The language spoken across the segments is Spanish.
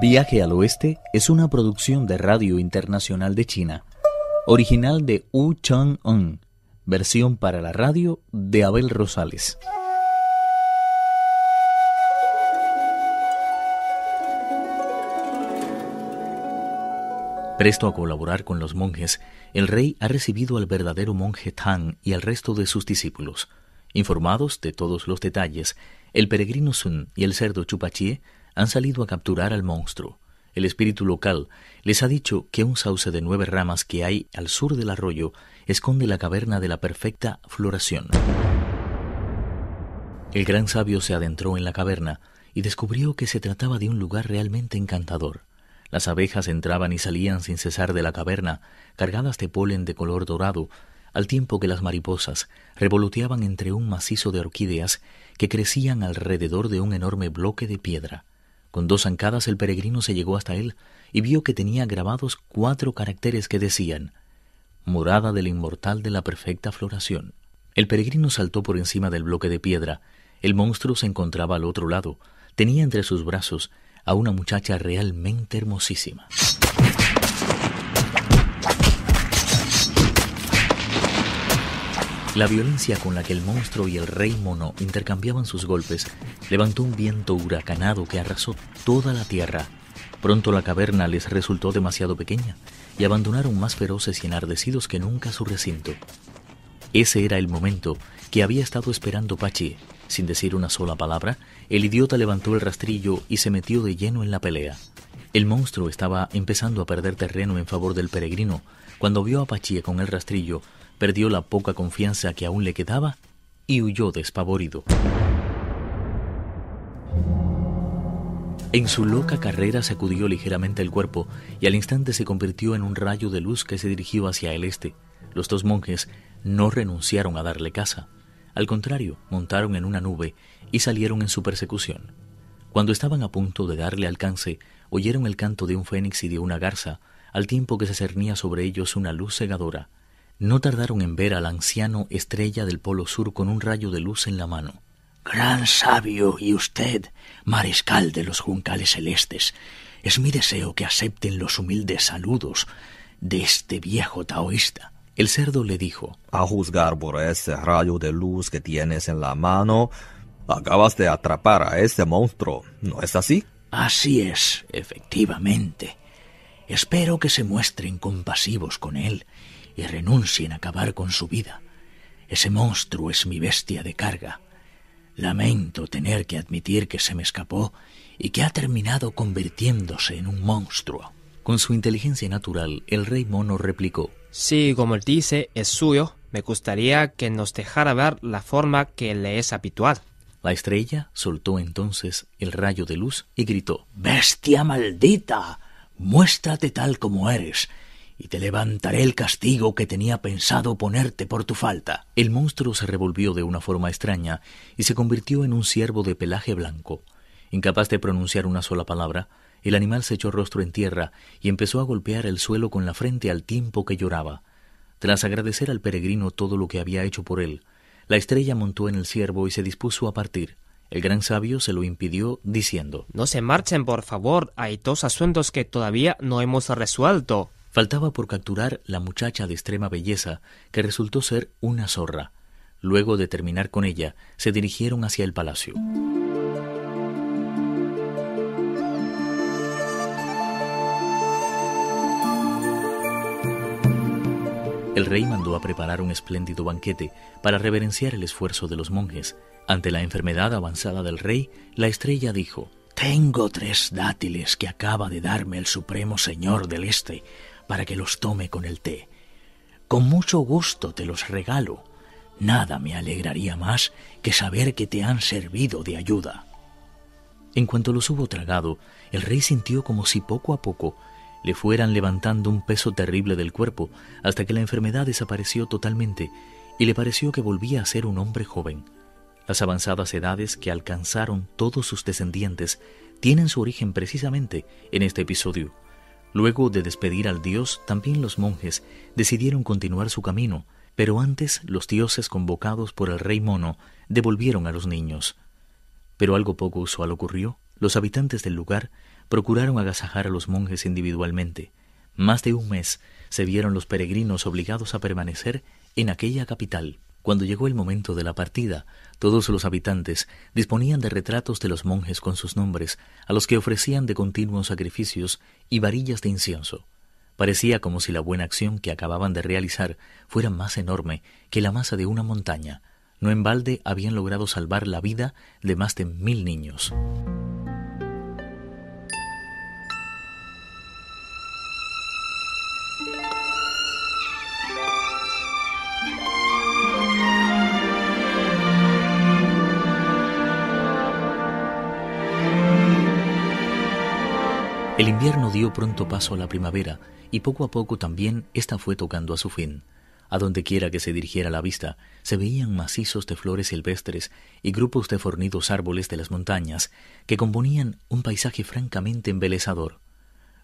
Viaje al Oeste es una producción de Radio Internacional de China, original de Wu Chang-un, versión para la radio de Abel Rosales. Presto a colaborar con los monjes, el rey ha recibido al verdadero monje Tang y al resto de sus discípulos. Informados de todos los detalles, el peregrino Sun y el cerdo Chupachie han salido a capturar al monstruo. El espíritu local les ha dicho que un sauce de nueve ramas que hay al sur del arroyo esconde la caverna de la perfecta floración. El gran sabio se adentró en la caverna y descubrió que se trataba de un lugar realmente encantador. Las abejas entraban y salían sin cesar de la caverna, cargadas de polen de color dorado, al tiempo que las mariposas revoloteaban entre un macizo de orquídeas que crecían alrededor de un enorme bloque de piedra. Con dos zancadas el peregrino se llegó hasta él y vio que tenía grabados cuatro caracteres que decían Morada del inmortal de la perfecta floración. El peregrino saltó por encima del bloque de piedra. El monstruo se encontraba al otro lado. Tenía entre sus brazos a una muchacha realmente hermosísima. La violencia con la que el monstruo y el rey mono intercambiaban sus golpes levantó un viento huracanado que arrasó toda la tierra. Pronto la caverna les resultó demasiado pequeña y abandonaron más feroces y enardecidos que nunca su recinto. Ese era el momento que había estado esperando Pachi. Sin decir una sola palabra, el idiota levantó el rastrillo y se metió de lleno en la pelea. El monstruo estaba empezando a perder terreno en favor del peregrino cuando vio a Pachi con el rastrillo perdió la poca confianza que aún le quedaba y huyó despavorido. En su loca carrera sacudió ligeramente el cuerpo y al instante se convirtió en un rayo de luz que se dirigió hacia el este. Los dos monjes no renunciaron a darle caza. Al contrario, montaron en una nube y salieron en su persecución. Cuando estaban a punto de darle alcance, oyeron el canto de un fénix y de una garza, al tiempo que se cernía sobre ellos una luz cegadora. No tardaron en ver al anciano estrella del Polo Sur con un rayo de luz en la mano. Gran sabio y usted, mariscal de los juncales celestes, es mi deseo que acepten los humildes saludos de este viejo taoísta. El cerdo le dijo, A juzgar por ese rayo de luz que tienes en la mano, acabas de atrapar a ese monstruo, ¿no es así? Así es, efectivamente. Espero que se muestren compasivos con él y renuncien a acabar con su vida. Ese monstruo es mi bestia de carga. Lamento tener que admitir que se me escapó y que ha terminado convirtiéndose en un monstruo. Con su inteligencia natural, el rey mono replicó Sí, como él dice, es suyo. Me gustaría que nos dejara ver la forma que le es habitual. La estrella soltó entonces el rayo de luz y gritó Bestia maldita. Muéstrate tal como eres y te levantaré el castigo que tenía pensado ponerte por tu falta. El monstruo se revolvió de una forma extraña y se convirtió en un ciervo de pelaje blanco. Incapaz de pronunciar una sola palabra, el animal se echó rostro en tierra y empezó a golpear el suelo con la frente al tiempo que lloraba. Tras agradecer al peregrino todo lo que había hecho por él, la estrella montó en el ciervo y se dispuso a partir. El gran sabio se lo impidió diciendo No se marchen, por favor, hay dos asuntos que todavía no hemos resuelto. Faltaba por capturar la muchacha de extrema belleza, que resultó ser una zorra. Luego de terminar con ella, se dirigieron hacia el palacio. El rey mandó a preparar un espléndido banquete para reverenciar el esfuerzo de los monjes. Ante la enfermedad avanzada del rey, la estrella dijo, Tengo tres dátiles que acaba de darme el Supremo Señor del Este para que los tome con el té. Con mucho gusto te los regalo. Nada me alegraría más que saber que te han servido de ayuda. En cuanto los hubo tragado, el rey sintió como si poco a poco le fueran levantando un peso terrible del cuerpo hasta que la enfermedad desapareció totalmente y le pareció que volvía a ser un hombre joven. Las avanzadas edades que alcanzaron todos sus descendientes tienen su origen precisamente en este episodio. Luego de despedir al dios, también los monjes decidieron continuar su camino, pero antes los dioses convocados por el rey mono devolvieron a los niños. Pero algo poco usual ocurrió. Los habitantes del lugar procuraron agasajar a los monjes individualmente. Más de un mes se vieron los peregrinos obligados a permanecer en aquella capital. Cuando llegó el momento de la partida, todos los habitantes disponían de retratos de los monjes con sus nombres, a los que ofrecían de continuos sacrificios y varillas de incienso. Parecía como si la buena acción que acababan de realizar fuera más enorme que la masa de una montaña. No en balde habían logrado salvar la vida de más de mil niños. El invierno dio pronto paso a la primavera y poco a poco también esta fue tocando a su fin. A donde quiera que se dirigiera la vista, se veían macizos de flores silvestres y grupos de fornidos árboles de las montañas, que componían un paisaje francamente embelezador.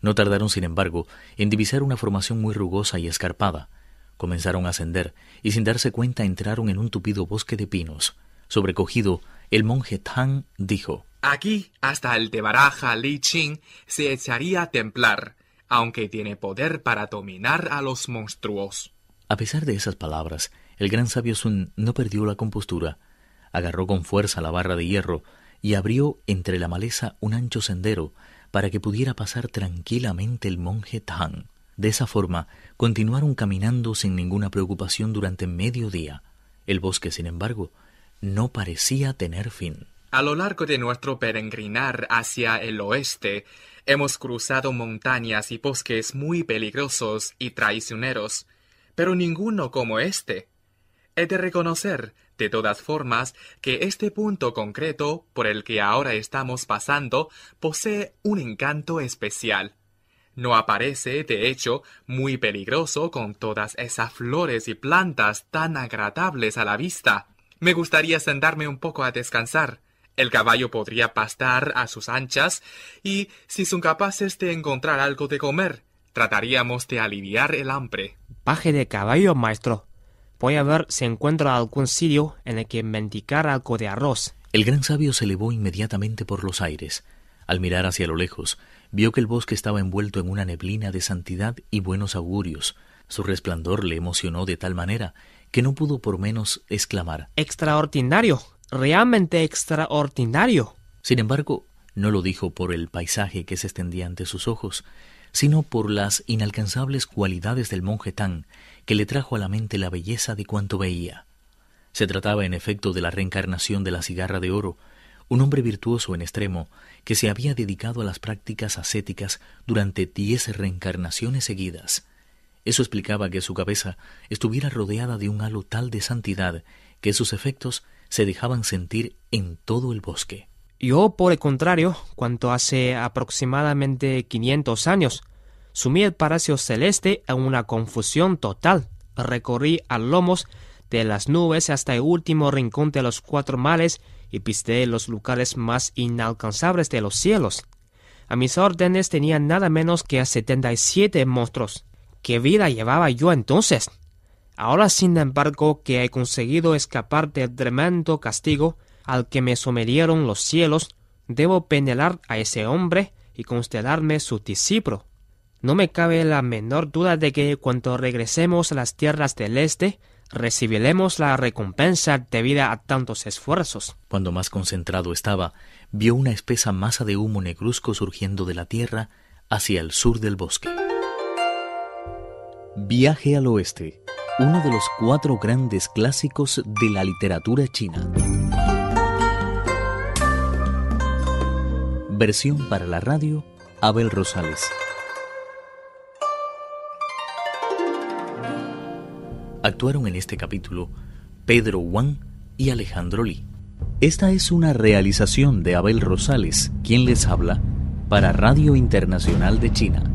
No tardaron, sin embargo, en divisar una formación muy rugosa y escarpada. Comenzaron a ascender, y sin darse cuenta entraron en un tupido bosque de pinos. Sobrecogido, el monje Tang dijo Aquí hasta el de baraja Li Ching se echaría a templar, aunque tiene poder para dominar a los monstruos. A pesar de esas palabras, el gran sabio Sun no perdió la compostura. Agarró con fuerza la barra de hierro y abrió entre la maleza un ancho sendero para que pudiera pasar tranquilamente el monje Tang. De esa forma, continuaron caminando sin ninguna preocupación durante medio día. El bosque, sin embargo, no parecía tener fin. A lo largo de nuestro peregrinar hacia el oeste, hemos cruzado montañas y bosques muy peligrosos y traicioneros, pero ninguno como este. He de reconocer, de todas formas, que este punto concreto por el que ahora estamos pasando posee un encanto especial. No aparece, de hecho, muy peligroso con todas esas flores y plantas tan agradables a la vista. Me gustaría sentarme un poco a descansar. El caballo podría pastar a sus anchas y, si son capaces de encontrar algo de comer, trataríamos de aliviar el hambre. Paje de caballo, maestro. Voy a ver si encuentro algún sitio en el que mendicar algo de arroz. El gran sabio se elevó inmediatamente por los aires. Al mirar hacia lo lejos, vio que el bosque estaba envuelto en una neblina de santidad y buenos augurios. Su resplandor le emocionó de tal manera que no pudo por menos exclamar Extraordinario realmente extraordinario. Sin embargo, no lo dijo por el paisaje que se extendía ante sus ojos, sino por las inalcanzables cualidades del monje Tan, que le trajo a la mente la belleza de cuanto veía. Se trataba en efecto de la reencarnación de la cigarra de oro, un hombre virtuoso en extremo, que se había dedicado a las prácticas ascéticas durante diez reencarnaciones seguidas. Eso explicaba que su cabeza estuviera rodeada de un halo tal de santidad que sus efectos se dejaban sentir en todo el bosque. Yo, por el contrario, cuanto hace aproximadamente 500 años, sumí el Palacio Celeste en una confusión total. Recorrí a lomos de las nubes hasta el último rincón de los cuatro males y pisté los lugares más inalcanzables de los cielos. A mis órdenes tenía nada menos que a 77 monstruos. ¿Qué vida llevaba yo entonces? Ahora sin embargo que he conseguido escapar del tremendo castigo al que me sometieron los cielos, debo penelar a ese hombre y constelarme su discípulo. No me cabe la menor duda de que cuando regresemos a las tierras del este, recibiremos la recompensa debida a tantos esfuerzos. Cuando más concentrado estaba, vio una espesa masa de humo negruzco surgiendo de la tierra hacia el sur del bosque. Viaje al oeste uno de los cuatro grandes clásicos de la literatura china. Versión para la radio, Abel Rosales. Actuaron en este capítulo Pedro Wang y Alejandro Lee. Esta es una realización de Abel Rosales, quien les habla, para Radio Internacional de China.